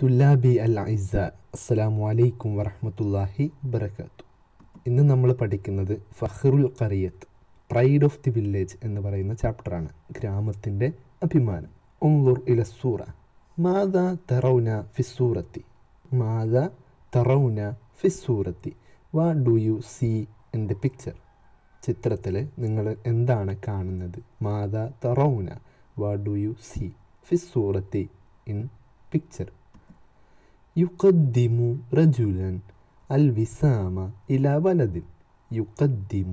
തുല്ലാബി അൽ ഐസ അസ്സലാമു അലൈക്കും വറഹമത്തല്ലാഹി വബർക്കാത്തു ഇന്ന് നമ്മൾ പഠിക്കുന്നത് ഫഹ്റുൽ കറിയത്ത് പ്രൈഡ് ഓഫ് ദി വില്ലേജ് എന്ന് പറയുന്ന ചാപ്റ്ററാണ് ഗ്രാമത്തിൻ്റെ അഭിമാനം ഉംലുർ ഇല സൂറ മാത തറൗന ഫിസൂറത്തി മാത തറൗന ഫിസൂറത്തി വാ do you see in the picture ചിത്രത്തിൽ നിങ്ങൾ എന്താണ് കാണുന്നത് മാത തറൗന വാ ഡു യു സീ ഫിസൂറത്തി in picture يقدم رجلا الوسام إلى ولد يقدم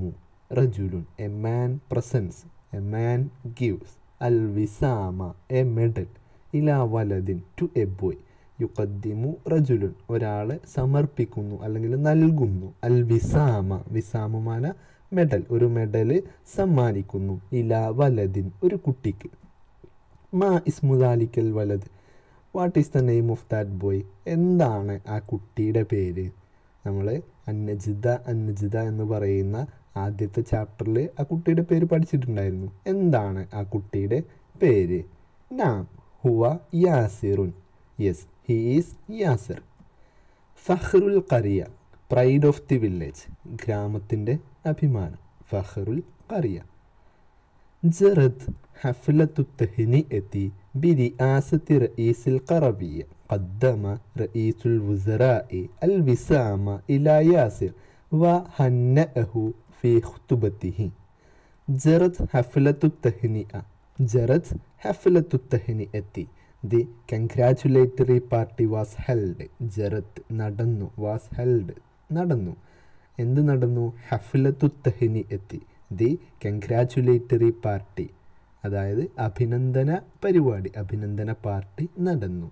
رجل a man presents a man gives الوسام a medal إلى ولد to a boy യുക്കദ്ദിമു റജുലുൻ ഒരാളെ സമർപ്പിക്കുന്നു അല്ലെങ്കിൽ നൽകുന്നു അൽ വിസാമ വിസാമുമാന മെഡൽ ഒരു മെഡല് സമ്മാനിക്കുന്നു ഇല വലദിൻ ഒരു കുട്ടിക്ക് മാ ഇസ്മുദാലിക്കൽ വലദ് what is the name of that boy എന്താണ് ആ കുട്ടിയുടെ പേര് നമ്മൾ അന്നജിത അന്നജിത എന്ന് പറയുന്ന ആദ്യത്തെ ചാപ്റ്ററിൽ ആ കുട്ടിയുടെ പേര് പഠിച്ചിട്ടുണ്ടായിരുന്നു എന്താണ് ആ കുട്ടിയുടെ പേര് നാം ഹുവ യാസിറുൻ യെസ് ഹി ഈസ് യാസിർ ഫഹ്റുൽ കറിയ പ്രൈഡ് ഓഫ് ദി വില്ലേജ് ഗ്രാമത്തിൻ്റെ അഭിമാനം ഫഹ്റുൽ കറിയ جرت حفلة التهنئة برئاسة رئيس القربية قدم رئيس الوزراء البسام إلى ياسر وهنأه في خطبته جرت حفلة التهنئة جرت حفلة التهنئة the congratulatory party was held ജറത്ത് നടന്നു വാസ് ഹെൽഡ് നടന്നു എന്ത് നടന്നു ഹഫിലത്തു തഹനി എത്തി ദി കൺഗ്രാറ്റുലേറ്ററി പാർട്ടി അതായത് അഭിനന്ദന പരിപാടി അഭിനന്ദന പാർട്ടി നടന്നു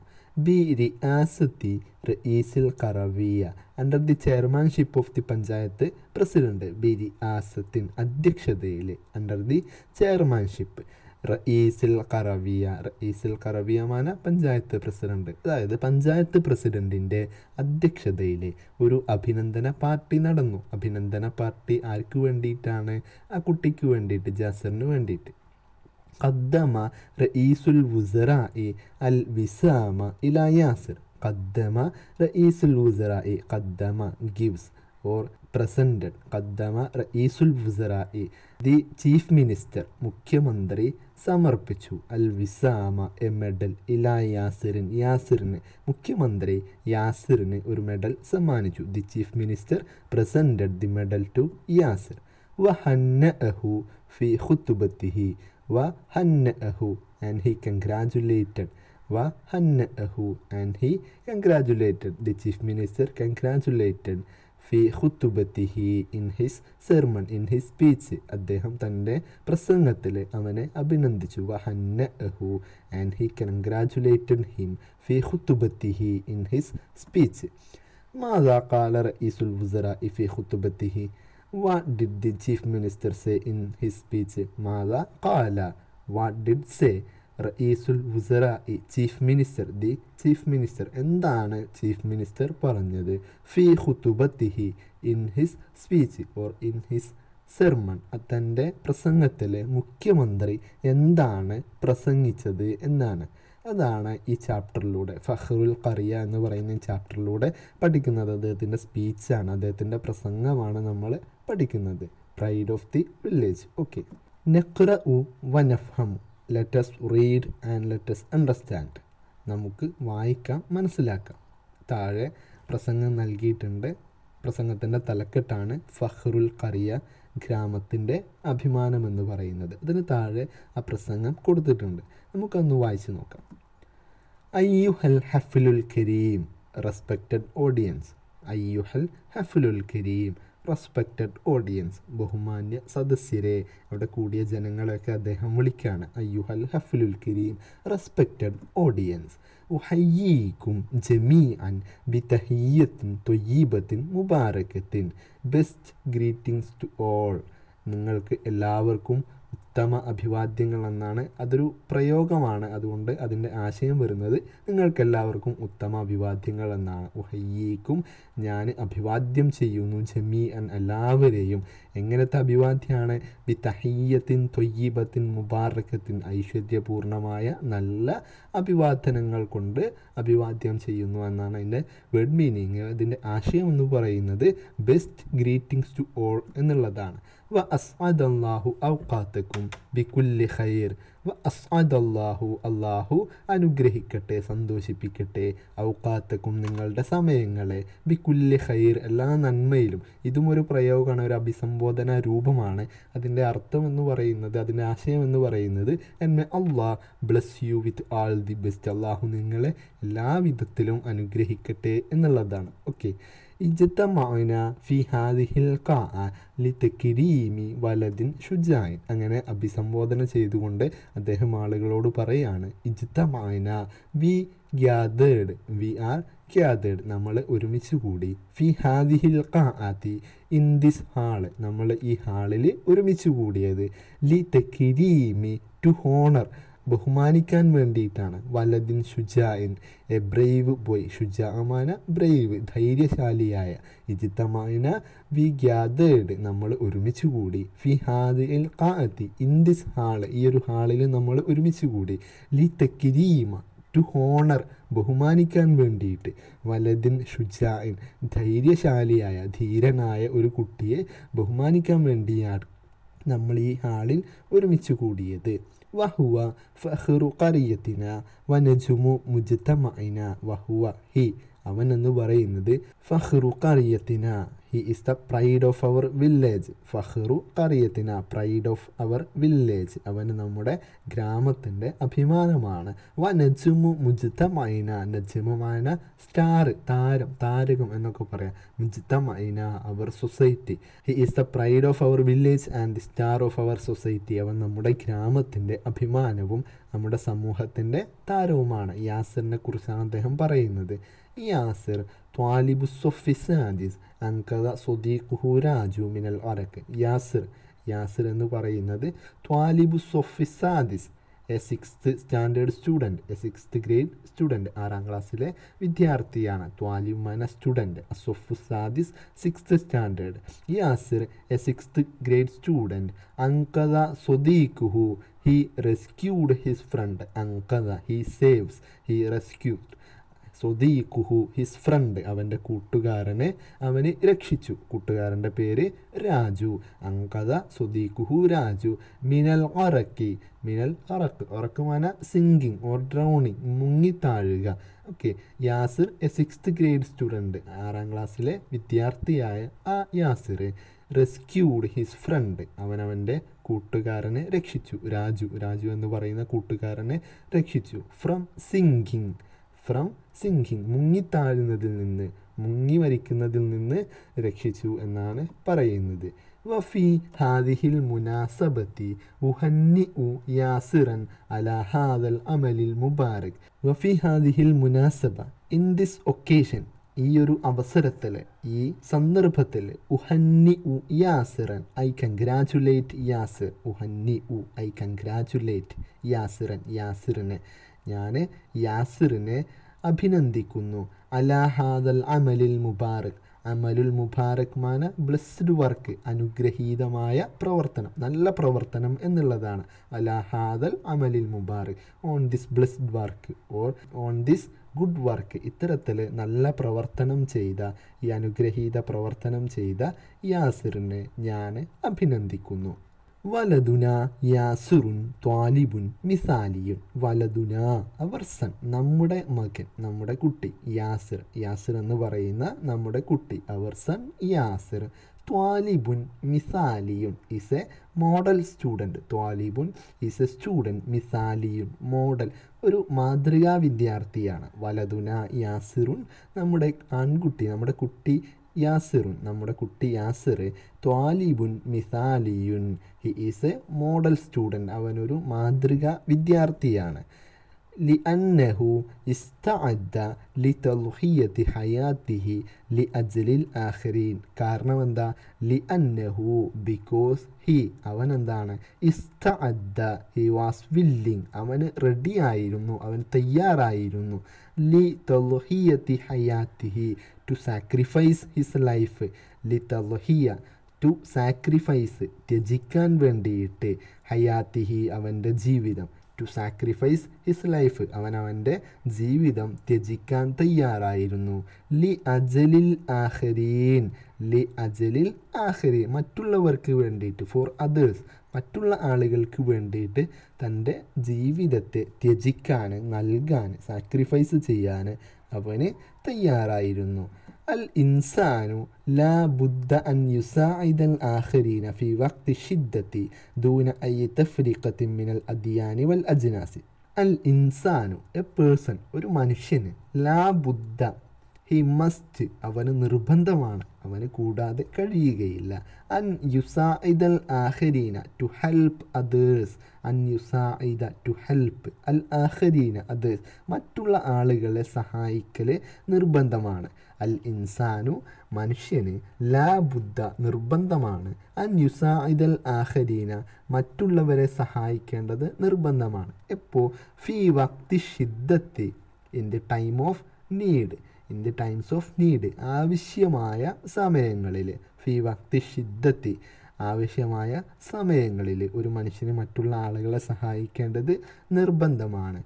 ബി റിയാസത്തി റീസിൽ കറവിയ under the chairmanship of the panchayat president ബി റിയാസത്തിൻ അധ്യക്ഷതയിൽ അണ്ടർ ദി ചെയർമാൻഷിപ്പ് റഈസിൽ കറവിയ റഈസിൽ കറവിയ മാന പഞ്ചായത്ത് പ്രസിഡന്റ് അതായത് പഞ്ചായത്ത് പ്രസിഡന്റിൻ്റെ അധ്യക്ഷതയിൽ ഒരു അഭിനന്ദന പാർട്ടി നടന്നു അഭിനന്ദന പാർട്ടി ആർക്ക് വേണ്ടിയിട്ടാണ് ആ കുട്ടിക്ക് വേണ്ടിയിട്ട് ജാസറിന് വേണ്ടിയിട്ട് قدم അൽ الوزراء ഇലാ إلى ياسر قدم رئيس الوزراء കദ്ദമ ഗിവ്സ് ഓർ പ്രസൻറ്റഡ് കദ്ദമ റയീസുൽ വുസറായി ദി ചീഫ് മിനിസ്റ്റർ മുഖ്യമന്ത്രി സമർപ്പിച്ചു അൽ വിസാമ എ മെഡൽ ഇലാ യാസിറിൻ യാസിറിന് മുഖ്യമന്ത്രി യാസിറിന് ഒരു മെഡൽ സമ്മാനിച്ചു the chief minister presented the medal to Yasir വ ഹന്ന അഹു ഫി ഹുത്തുബത്തിഹി വ ഹന്ന അഹു ആൻഡ് ഹി കൺഗ്രാജുലേറ്റഡ് വ ഹന്ന അഹു and he congratulated the chief minister congratulated ഫി ഹുത്തുബത്തിഹി in his sermon in his speech അദ്ദേഹം തൻ്റെ പ്രസംഗത്തിൽ അവനെ അഭിനന്ദിച്ചു വഹന്ന എഹു ആൻഡ് ഹി കൺഗ്രാജുലേറ്റഡ് ഹിം ഫി ഹുത്തുബത്തിഹി ഇൻ ഹിസ് സ്പീച്ച് മാതാ കാല റഈസുൽ വുസറ ഫി ഹുത്തുബത്തിഹി what did the chief minister say in his speech മാതാ കാല വാട്ട് ഡിഡ് സേ റഈസുൽ വുസറ ഇ chief minister the chief minister എന്താണ് ചീഫ് മിനിസ്റ്റർ പറഞ്ഞത് ഫി ഹുത്തുബത്തിഹി in his speech or in his sermon തൻ്റെ പ്രസംഗത്തിൽ മുഖ്യമന്ത്രി എന്താണ് പ്രസംഗിച്ചത് എന്നാണ് അതാണ് ഈ ചാപ്റ്ററിലൂടെ ഫഹ്റുൽ ഖറിയ എന്ന് പറയുന്ന ചാപ്റ്ററിലൂടെ പഠിക്കുന്നത് അദ്ദേഹത്തിൻ്റെ സ്പീച്ചാണ് അദ്ദേഹത്തിൻ്റെ പ്രസംഗമാണ് നമ്മൾ പഠിക്കുന്നത് pride of the village okay നെക്ര ഉ let's read and let's understand നമുക്ക് വായിക്കാം മനസ്സിലാക്കാം താഴെ പ്രസംഗം നൽകിയിട്ടുണ്ട് പ്രസംഗത്തിൻ്റെ തലക്കെട്ടാണ് ഫഹ്റുൽ കറിയ ഗ്രാമത്തിൻ്റെ അഭിമാനമെന്ന് പറയുന്നത് അതിന് താഴെ ആ പ്രസംഗം കൊടുത്തിട്ടുണ്ട് നമുക്കൊന്ന് വായിച്ചു നോക്കാം ഹൽ ഹഫിലുൽ കരീം റെസ്പെക്റ്റഡ് ഓഡിയൻസ് ഹൽ ഹഫിലുൽ കരീം റെസ്പെക്റ്റഡ് ഓഡിയൻസ് ബഹുമാന്യ സദസ്യരെ അവിടെ കൂടിയ ജനങ്ങളെയൊക്കെ അദ്ദേഹം വിളിക്കുകയാണ് അയ്യുഹൽ ഹഫ്ലുൽ കരീം റെസ്പെക്റ്റഡ് ഓഡിയൻസ് ഉഹയ്യീക്കും ജമീ അൻ ബി തഹീയത്തിൻ തൊയ്യീബത്തിൻ മുബാരക്കത്തിൻ ബെസ്റ്റ് ഗ്രീറ്റിംഗ്സ് ടു ഓൾ നിങ്ങൾക്ക് എല്ലാവർക്കും ഉത്തമ എന്നാണ് അതൊരു പ്രയോഗമാണ് അതുകൊണ്ട് അതിൻ്റെ ആശയം വരുന്നത് നിങ്ങൾക്കെല്ലാവർക്കും ഉത്തമ അഭിവാദ്യങ്ങൾ എന്നാണ് ഉഹയ്യേക്കും ഞാൻ അഭിവാദ്യം ചെയ്യുന്നു ജമീ അൻ എല്ലാവരെയും എങ്ങനത്തെ അഭിവാദ്യമാണ് ബി തഹീയത്തിൻ തൊയ്യീബത്തിൻ മുബാറക്കത്തിൻ ഐശ്വര്യപൂർണമായ നല്ല അഭിവാദനങ്ങൾ കൊണ്ട് അഭിവാദ്യം ചെയ്യുന്നു എന്നാണ് അതിൻ്റെ വേർഡ് മീനിങ് അതിൻ്റെ ആശയം എന്ന് പറയുന്നത് ബെസ്റ്റ് ഗ്രീറ്റിംഗ്സ് ടു ഓൾ എന്നുള്ളതാണ് വ അസ്അദ് അള്ളാഹു ബി ബിക്കുല്ലി ഖൈർ അസ്അദല്ലാഹു അള്ളാഹു അനുഗ്രഹിക്കട്ടെ സന്തോഷിപ്പിക്കട്ടെ ഔക്കാത്തക്കും നിങ്ങളുടെ സമയങ്ങളെ ബിക്കുല്ലി ഖൈർ എല്ലാ നന്മയിലും ഇതും ഒരു പ്രയോഗമാണ് ഒരു അഭിസംബോധന രൂപമാണ് അതിൻ്റെ അർത്ഥം എന്ന് പറയുന്നത് അതിൻ്റെ ആശയം എന്ന് പറയുന്നത് എന്നെ Allah bless you with all the best അള്ളാഹു നിങ്ങളെ എല്ലാ വിധത്തിലും അനുഗ്രഹിക്കട്ടെ എന്നുള്ളതാണ് ഓക്കെ ഇജത്തമാന ഫി ഹാദിഹിൽ ലിത്തക്കിരീമി വലദിൻ ഷുജായിൻ അങ്ങനെ അഭിസംബോധന ചെയ്തുകൊണ്ട് അദ്ദേഹം ആളുകളോട് പറയാണ് ഇജത്തമാന we gathered we are gathered നമ്മൾ ഒരുമിച്ച് കൂടി ഫി ഹാദിഹിൽ ആത്തി ഇൻ ദിസ് ഹാള് നമ്മൾ ഈ ഹാളിൽ ഒരുമിച്ച് കൂടിയത് ലി തെക്കിരീമി ടു ഹോണർ ബഹുമാനിക്കാൻ വേണ്ടിയിട്ടാണ് വലദിൻ ഷുജായിൻ എ ബ്രേവ് ബോയ് ഷുജാമാന ബ്രേവ് ധൈര്യശാലിയായ ഇജിത്തമായന വി ഗ്യാതേഡ് നമ്മൾ ഒരുമിച്ച് കൂടി ഫി ഹാദ് എൽ കാത്തി ഇൻ ദിസ് ഹാള് ഈ ഒരു ഹാളിൽ നമ്മൾ ഒരുമിച്ച് കൂടി ലി തക്കിരീമ ടു ഹോണർ ബഹുമാനിക്കാൻ വേണ്ടിയിട്ട് വലദിൻ ഷുജായിൻ ധൈര്യശാലിയായ ധീരനായ ഒരു കുട്ടിയെ ബഹുമാനിക്കാൻ വേണ്ടിയാണ് നമ്മൾ ഈ ഹാളിൽ ഒരുമിച്ച് കൂടിയത് وهو فخر قريتنا ونجم مجتمعنا وهو هي അവൻ എന്ന് പറയുന്നത് ഫഹ്റു കറിയത്തിന he is the pride of our village ഫഹ്റു കറിയത്തിന പ്രൈഡ് ഓഫ് അവർ വില്ലേജ് അവൻ നമ്മുടെ ഗ്രാമത്തിൻ്റെ അഭിമാനമാണ് വ നജുമു മൈന നജുമമാന സ്റ്റാർ താരം താരകം എന്നൊക്കെ പറയാം മൈന our society he is the pride of our village and star of our society അവൻ നമ്മുടെ ഗ്രാമത്തിൻ്റെ അഭിമാനവും നമ്മുടെ സമൂഹത്തിൻ്റെ താരവുമാണ് യാസറിനെ കുറിച്ചാണ് അദ്ദേഹം പറയുന്നത് ياسر طالب الصف السادس أنقذ صديقه راجو من العرق ياسر യാസിർ എന്ന് പറയുന്നത് الصف السادس a sixth standard student a sixth grade student ആറാം ക്ലാസ്സിലെ വിദ്യാർത്ഥിയാണ് ത്വാലിബ് മന സ്റ്റുഡൻറ്റ് സാദിസ് sixth standard Yasir a sixth grade student അങ്കദ സൊദീഖുഹു ഹി റെസ്ക്യൂഡ് ഹിസ് ഫ്രണ്ട് അങ്കദ ഹി സേവ്സ് ഹി റെസ്ക്യൂഡ് സുദീഖുഹു ഹിസ് ഫ്രണ്ട് അവൻ്റെ കൂട്ടുകാരനെ അവന് രക്ഷിച്ചു കൂട്ടുകാരൻ്റെ പേര് രാജു അങ്കദ സുദീഖുഹു രാജു മിനൽ ഒറക്കി മിനൽ അറക്ക് ഉറക്കുമാന സിങ്കിങ് ഓർ ഡ്രൗണിങ് മുങ്ങിത്താഴുക okay Yasir a sixth grade student ആറാം ക്ലാസ്സിലെ വിദ്യാർത്ഥിയായ ആ യാസിർ റെസ്ക്യൂഡ് ഹിസ് ഫ്രണ്ട് അവനവൻ്റെ കൂട്ടുകാരനെ രക്ഷിച്ചു രാജു രാജു എന്ന് പറയുന്ന കൂട്ടുകാരനെ രക്ഷിച്ചു ഫ്രം സിങ്കിങ് ഫ്രം സിങ്കിങ് താഴുന്നതിൽ നിന്ന് മുങ്ങി മരിക്കുന്നതിൽ നിന്ന് രക്ഷിച്ചു എന്നാണ് പറയുന്നത് വഫി ഹാദിഹിൽ മുനാസബത്തി ഉഹന്നി ഉ യാസിറൻ അല ഹാദൽ അമലിൽ മുബാറക് വഫി ഹാദിഹിൽ മുനാസബ ഇൻ ദിസ് ഒക്കേഷൻ ഈ ഒരു അവസരത്തിൽ ഈ സന്ദർഭത്തിൽ ഉഹന്നി ഉ യാസിറൻ ഐ കൺഗ്രാജുലേറ്റ് യാസിർ ഉഹന്നി ഉ ഐ കൺഗ്രാജുലേറ്റ് യാസിറൻ യാസിറിന് ഞാൻ യാസിറിനെ അഭിനന്ദിക്കുന്നു അലാഹാദൽ അമലിൽ മുബാറക് അമലുൽ മുബാറക് മാന ബ്ലസ്ഡ് വർക്ക് അനുഗ്രഹീതമായ പ്രവർത്തനം നല്ല പ്രവർത്തനം എന്നുള്ളതാണ് അലാഹാദൽ അമലിൽ മുബാറക് on this blessed work or on this good work ഇത്തരത്തിൽ നല്ല പ്രവർത്തനം ചെയ്ത ഈ അനുഗ്രഹീത പ്രവർത്തനം ചെയ്ത യാസിറിനെ ഞാൻ അഭിനന്ദിക്കുന്നു വലതുന യാസുറുൻ ത്വാലിബുൻ മിസാലിയുൻ വലതുന അവർ സൺ നമ്മുടെ മകൻ നമ്മുടെ കുട്ടി യാസിർ യാസിർ എന്ന് പറയുന്ന നമ്മുടെ കുട്ടി അവർ സൺ യാസിർ ത്വാലിബുൻ മിസാലിയുൻ ഈസ് എ മോഡൽ സ്റ്റുഡൻറ്റ് ത്വാലിബുൻ ഈസ് എ സ്റ്റുഡൻറ്റ് മിസാലിയുൻ മോഡൽ ഒരു മാതൃകാ വിദ്യാർത്ഥിയാണ് വലതുന യാസിറുൻ നമ്മുടെ ആൺകുട്ടി നമ്മുടെ കുട്ടി യാസിറുൻ നമ്മുടെ കുട്ടി യാസിർ ത്വാലിബുൻ മിസാലിയുൻ he is a model student അവനൊരു മാതൃക വിദ്യാർത്ഥിയാണ് لأنه استعد لتضحية حياته لأجل الآخرين കാരണം എന്താ ലിഅന്നഹു ബിക്കോസ് ഹി അവൻ എന്താണ് ഇസ്തഅദ്ദ ഹി വാസ് വില്ലിങ് അവൻ തയ്യാറായിരുന്നു ലി തൽഹിയത്തി ഹയാത്തിഹി ടു സാക്രിഫൈസ് ഹിസ് ലൈഫ് ലി തൽഹിയ ടു സാക്രിഫൈസ് ത്യജിക്കാൻ വേണ്ടിയിട്ട് ഹയാത്തിഹി അവൻ്റെ ജീവിതം ടു സാക്രിഫൈസ് ഹിസ് ലൈഫ് അവൻ അവൻ്റെ ജീവിതം ത്യജിക്കാൻ തയ്യാറായിരുന്നു ലി അജലിൽ ആഹരീൻ ലി അജലിൽ ആഹരി മറ്റുള്ളവർക്ക് വേണ്ടിയിട്ട് ഫോർ അതേഴ്സ് മറ്റുള്ള ആളുകൾക്ക് വേണ്ടിയിട്ട് തൻ്റെ ജീവിതത്തെ ത്യജിക്കാൻ നൽകാൻ സാക്രിഫൈസ് ചെയ്യാൻ അവന് തയ്യാറായിരുന്നു الإنسان لا بد أن يساعد الآخرين في وقت الشدة دون أي تفرقة من الأديان والأجناس الإنسان a person ഒരു മനുഷ്യന് ലാബുദ്ധ ഹി മസ്റ്റ് അവന് നിർബന്ധമാണ് അവന് കൂടാതെ കഴിയുകയില്ല അൻ യുസാ ആഹരീന ടു ഹെൽപ്പ് അതേഴ്സ് അൻ യുസാ ടു ഹെൽപ്പ് അൽ ആഹരീന അതേഴ്സ് മറ്റുള്ള ആളുകളെ സഹായിക്കൽ നിർബന്ധമാണ് അൽ ഇൻസാനു മനുഷ്യന് ലാ ബുദ്ധ നിർബന്ധമാണ് അൻ യുസാ ആഹരീന മറ്റുള്ളവരെ സഹായിക്കേണ്ടത് നിർബന്ധമാണ് എപ്പോൾ ഫി വക്തി ഷിദ്ദത്തി in the time of need in the times of need ആവശ്യമായ സമയങ്ങളിൽ ഫി വക്തി ഷിദ്ദത്തി ആവശ്യമായ സമയങ്ങളിൽ ഒരു മനുഷ്യന് മറ്റുള്ള ആളുകളെ സഹായിക്കേണ്ടത് നിർബന്ധമാണ്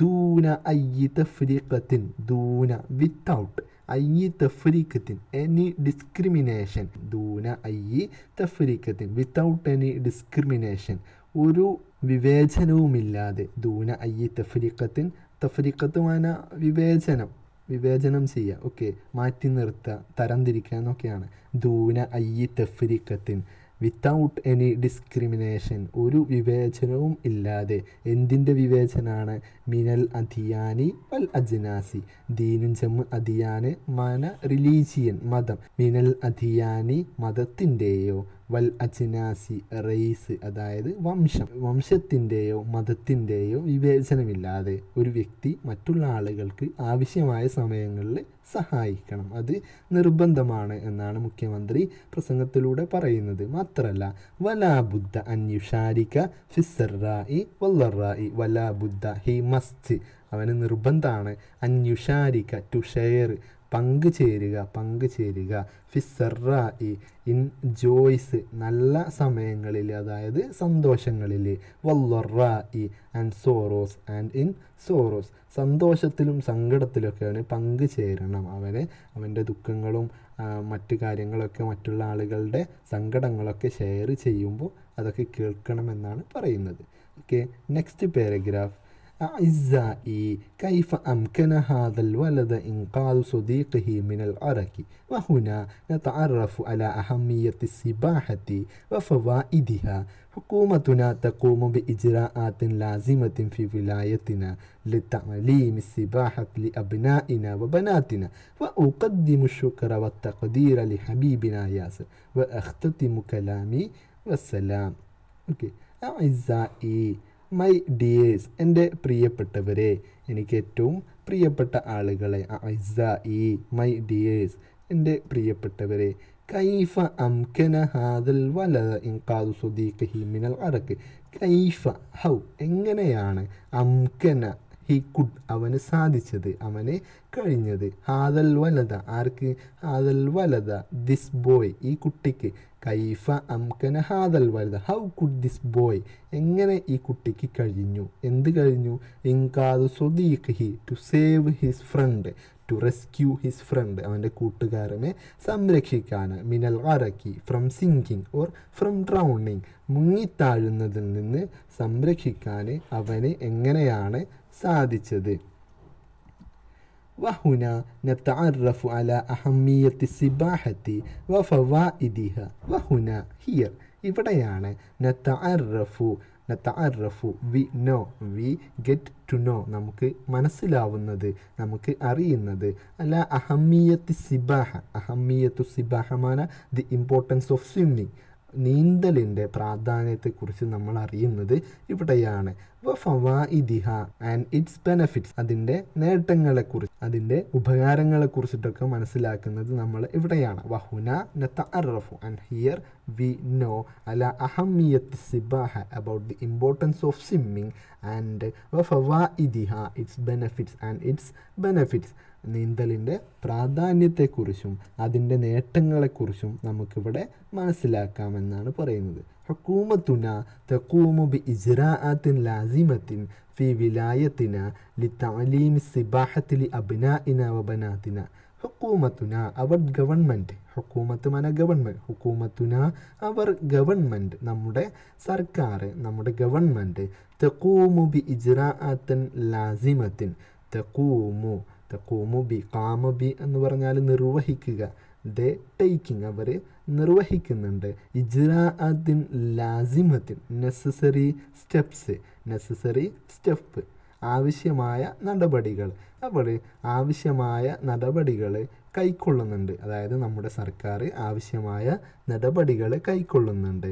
ദൂന അയ്യി തഫ്രീഖത്തിൻ ദൂന വിത്തൗട്ട് അയ്യി തഫ്രീഖത്തിൻ എനി ഡിസ്ക്രിമിനേഷൻ ദൂന അയ്യി തഫ്രീഖത്തിൻ വിത്തൗട്ട് എനി ഡിസ്ക്രിമിനേഷൻ ഒരു വിവേചനവുമില്ലാതെ ദൂന അയ്യി തഫ്രീഖത്തിൻ തഫ്രീഖത്തുമാന വിവേചനം വിവേചനം ചെയ്യുക ഓക്കെ മാറ്റി നിർത്തുക തരംതിരിക്കുക എന്നൊക്കെയാണ് ദൂന അയ്യി തെഫ്രിക്കത്തിൻ വിത്തൗട്ട് എനി ഡിസ്ക്രിമിനേഷൻ ഒരു വിവേചനവും ഇല്ലാതെ എന്തിൻ്റെ വിവേചനമാണ് മിനൽ അധിയാനി വൽ അജ്നാസി ദീനും ജമ്മ് അധിയാന് മന റിലീജിയൻ മതം മിനൽ അധിയാനി മതത്തിൻ്റെയോ വൽ അജ്നാസി റെയ്സ് അതായത് വംശം വംശത്തിൻ്റെയോ മതത്തിൻ്റെയോ വിവേചനമില്ലാതെ ഒരു വ്യക്തി മറ്റുള്ള ആളുകൾക്ക് ആവശ്യമായ സമയങ്ങളിൽ സഹായിക്കണം അത് നിർബന്ധമാണ് എന്നാണ് മുഖ്യമന്ത്രി പ്രസംഗത്തിലൂടെ പറയുന്നത് മാത്രമല്ല വലാ അന്യുഷാരിക ഫിസറായി വല്ലറായി വലാ ഹി മസ്റ്റ് അവന് നിർബന്ധമാണ് അന്യുഷാരിക ടു ഷെയർ പങ്കുചേരുക പങ്കുചേരുക ഫിസറായി ഇൻ ജോയ്സ് നല്ല സമയങ്ങളിൽ അതായത് സന്തോഷങ്ങളിൽ വല്ലറായി and sorrows and in sorrows സന്തോഷത്തിലും സങ്കടത്തിലൊക്കെയാണ് പങ്കുചേരണം അവരെ അവൻ്റെ ദുഃഖങ്ങളും മറ്റു കാര്യങ്ങളൊക്കെ മറ്റുള്ള ആളുകളുടെ സങ്കടങ്ങളൊക്കെ ഷെയർ ചെയ്യുമ്പോൾ അതൊക്കെ കേൾക്കണമെന്നാണ് പറയുന്നത് okay next paragraph أعزائي كيف أمكن هذا الولد إنقاذ صديقه من العرك وهنا نتعرف على أهمية السباحة وفوائدها حكومتنا تقوم بإجراءات لازمة في ولايتنا لتعليم السباحة لأبنائنا وبناتنا وأقدم الشكر والتقدير لحبيبنا ياسر وأختتم كلامي والسلام أوكي. أعزائي my dears എൻ്റെ പ്രിയപ്പെട്ടവരെ എനിക്ക് ഏറ്റവും പ്രിയപ്പെട്ട ആളുകളെ ഐസ ഇ മൈ ഡിയേഴ്സ് എൻ്റെ പ്രിയപ്പെട്ടവരെ കൈഫ അംകന ഹാദൽ വല ഇൻകാദു സുദീഖി മിനൽ അടക്ക് കൈഫ ഹൗ എങ്ങനെയാണ് അംകന ഹി കുഡ് അവന് സാധിച്ചത് അവന് കഴിഞ്ഞത് ഹാദൽ വലത ആർക്ക് ഹാദൽ വലത ദിസ് ബോയ് ഈ കുട്ടിക്ക് കൈഫ അംകന ഹാദൽ വലുത് ഹൗ കുഡ് ദിസ് ബോയ് എങ്ങനെ ഈ കുട്ടിക്ക് കഴിഞ്ഞു എന്ത് കഴിഞ്ഞു ഇൻകാദു സുദീഖ് he to save his friend to rescue his friend അവൻ്റെ കൂട്ടുകാരനെ സംരക്ഷിക്കാൻ മിനൽ അറക്കി from sinking or from drowning മുങ്ങിത്താഴുന്നതിൽ നിന്ന് സംരക്ഷിക്കാൻ അവന് എങ്ങനെയാണ് സാധിച്ചത് وهنا نتعرف على أهمية السباحة وفوائدها وهنا here ഇവിടെയാണ് നത്തഅറഫു നത്തഅറഫു we know we get to know നമുക്ക് മനസ്സിലാവുന്നത് നമുക്ക് അറിയുന്നത് അല്ല അഹമ്മിയത്ത് സിബാഹ അഹമ്മിയത്തു സിബാഹമാണ് ദി ഇമ്പോർട്ടൻസ് ഓഫ് സ്വിമ്മിങ് നീന്തലിൻ്റെ പ്രാധാന്യത്തെക്കുറിച്ച് നമ്മൾ അറിയുന്നത് ഇവിടെയാണ് അപ്പോൾ ഫവാ ഇതിഹ ആൻഡ് ഇറ്റ്സ് ബെനഫിറ്റ്സ് അതിൻ്റെ നേട്ടങ്ങളെക്കുറിച്ച് അതിൻ്റെ ഉപകാരങ്ങളെക്കുറിച്ചിട്ടൊക്കെ മനസ്സിലാക്കുന്നത് നമ്മൾ ഇവിടെയാണ് വഹുന നത്ത അറഫു ആൻഡ് ഹിയർ വി നോ അല അഹമ്മിയത്ത് സിബാഹ about the importance of swimming and ഫവാ ഇതിഹ its benefits and its benefits നീന്തലിൻ്റെ പ്രാധാന്യത്തെക്കുറിച്ചും അതിൻ്റെ നേട്ടങ്ങളെക്കുറിച്ചും നമുക്കിവിടെ മനസ്സിലാക്കാമെന്നാണ് പറയുന്നത് ഹക്കൂമത്തുന തെക്കൂമു ബി ഇജ്റാഅത്തിൻ ലാസിമത്തിൻ ഫി വിലായത്തിന ലി താലീം സിബാഹത്തിൽ അബ്നാഇന വബനാത്തിന ഹക്കൂമത്തുന അവർ ഗവൺമെൻറ് ഹക്കൂമത്ത് മന ഗവൺമെൻറ് ഹുക്കൂമത്തുന അവർ ഗവൺമെൻറ് നമ്മുടെ സർക്കാർ നമ്മുടെ ഗവൺമെൻറ് തെക്കൂമു ബി ഇജ്റാഅത്തൻ ലാസിമത്തിൻ തെക്കൂമു യക്കൂമുബി കാമുബി എന്ന് പറഞ്ഞാൽ നിർവഹിക്കുക ദേ ടേക്കിങ് അവർ നിർവഹിക്കുന്നുണ്ട് ഇജ്രാദിൻ ലാസിമത്തിൻ നെസസറി സ്റ്റെപ്സ് നെസസറി സ്റ്റെപ്പ് ആവശ്യമായ നടപടികൾ അവൾ ആവശ്യമായ നടപടികൾ കൈക്കൊള്ളുന്നുണ്ട് അതായത് നമ്മുടെ സർക്കാർ ആവശ്യമായ നടപടികൾ കൈക്കൊള്ളുന്നുണ്ട്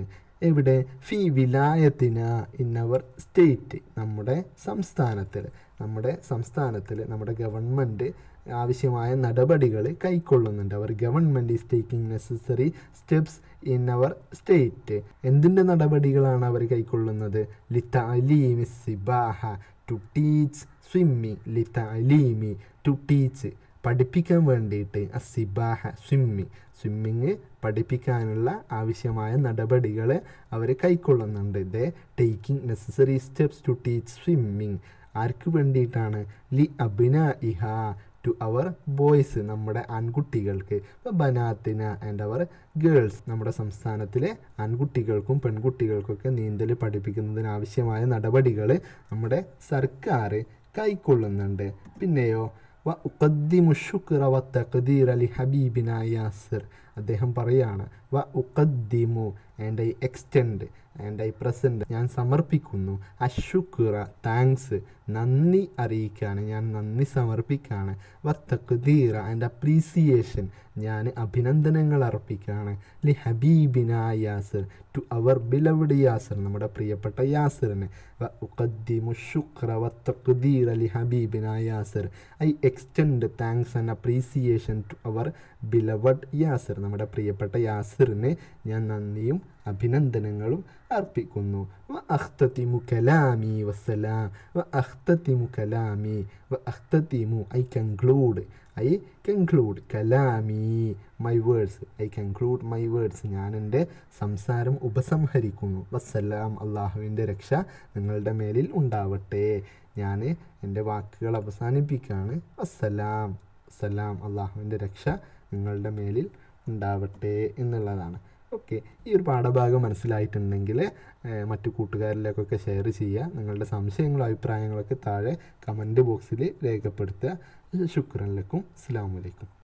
എവിടെ ഫി വിലായത്തിന ഇൻ അവർ സ്റ്റേറ്റ് നമ്മുടെ സംസ്ഥാനത്തിൽ നമ്മുടെ സംസ്ഥാനത്തിൽ നമ്മുടെ ഗവൺമെൻറ് ആവശ്യമായ നടപടികൾ കൈക്കൊള്ളുന്നുണ്ട് our government is taking necessary steps in our state എന്തിൻ്റെ നടപടികളാണ് അവർ കൈക്കൊള്ളുന്നത് ലിത്തലീമി സിബാഹ ടു ടീച്ച് സ്വിമ്മി ലിത്തലീമി ടു ടീച്ച് പഠിപ്പിക്കാൻ വേണ്ടിയിട്ട് അസിബാഹ സ്വിമ്മി സ്വിമ്മിങ് പഠിപ്പിക്കാനുള്ള ആവശ്യമായ നടപടികൾ അവർ കൈക്കൊള്ളുന്നുണ്ട് they taking necessary steps to teach swimming ആർക്ക് വേണ്ടിയിട്ടാണ് ലി അബിന ഇഹ ടു അവർ ബോയ്സ് നമ്മുടെ ആൺകുട്ടികൾക്ക് ഇപ്പോൾ ബനാത്തിന ആൻഡ് അവർ ഗേൾസ് നമ്മുടെ സംസ്ഥാനത്തിലെ ആൺകുട്ടികൾക്കും പെൺകുട്ടികൾക്കൊക്കെ നീന്തൽ പഠിപ്പിക്കുന്നതിനാവശ്യമായ നടപടികൾ നമ്മുടെ സർക്കാർ കൈക്കൊള്ളുന്നുണ്ട് പിന്നെയോ വ ഉഖദ്ദിമു ഹബീബിന യാസിർ അദ്ദേഹം പറയാണ് വ ഉഖദ്ദിമു and I extend and I present ഞാൻ സമർപ്പിക്കുന്നു അഷുക്കുറ താങ്ക്സ് നന്ദി അറിയിക്കുകയാണ് ഞാൻ നന്ദി സമർപ്പിക്കുകയാണ് ധീറ ആൻഡ് അപ്രീസിയേഷൻ ഞാൻ അഭിനന്ദനങ്ങൾ അർപ്പിക്കുകയാണ് ലി ഹബീബിന Yasir to our beloved Yasir നമ്മുടെ പ്രിയപ്പെട്ട യാസറിന് ഉഖദ്ദിമു ശുക്ര ധീറ ലി ഹബീബിന Yasir I extend thanks and appreciation to our beloved Yasir നമ്മുടെ പ്രിയപ്പെട്ട യാസറിന് ഞാൻ നന്ദിയും അഭിനന്ദനങ്ങളും അർപ്പിക്കുന്നു വ അഖ്തത്തിമു കലാമി വസ്സലാം വ അഖ്തത്തിമു കലാമി വ അഖ്തത്തിമു ഐ കൺക്ലൂഡ് ഐ കൺക്ലൂഡ് കലാമി my words I conclude my words ഞാൻ എൻ്റെ സംസാരം ഉപസംഹരിക്കുന്നു വസ്സലാം അള്ളാഹുവിൻ്റെ രക്ഷ നിങ്ങളുടെ മേലിൽ ഉണ്ടാവട്ടെ ഞാൻ എൻ്റെ വാക്കുകൾ അവസാനിപ്പിക്കുകയാണ് വസ്സലാം സലാം അള്ളാഹുവിൻ്റെ രക്ഷ നിങ്ങളുടെ മേലിൽ ഉണ്ടാവട്ടെ എന്നുള്ളതാണ് ഓക്കെ ഈ ഒരു പാഠഭാഗം മനസ്സിലായിട്ടുണ്ടെങ്കിൽ മറ്റു കൂട്ടുകാരിലേക്കൊക്കെ ഷെയർ ചെയ്യുക നിങ്ങളുടെ സംശയങ്ങളും അഭിപ്രായങ്ങളൊക്കെ താഴെ കമൻറ്റ് ബോക്സിൽ രേഖപ്പെടുത്തുക ശുക്രനിലേക്കും അസ്സാം വലൈക്കും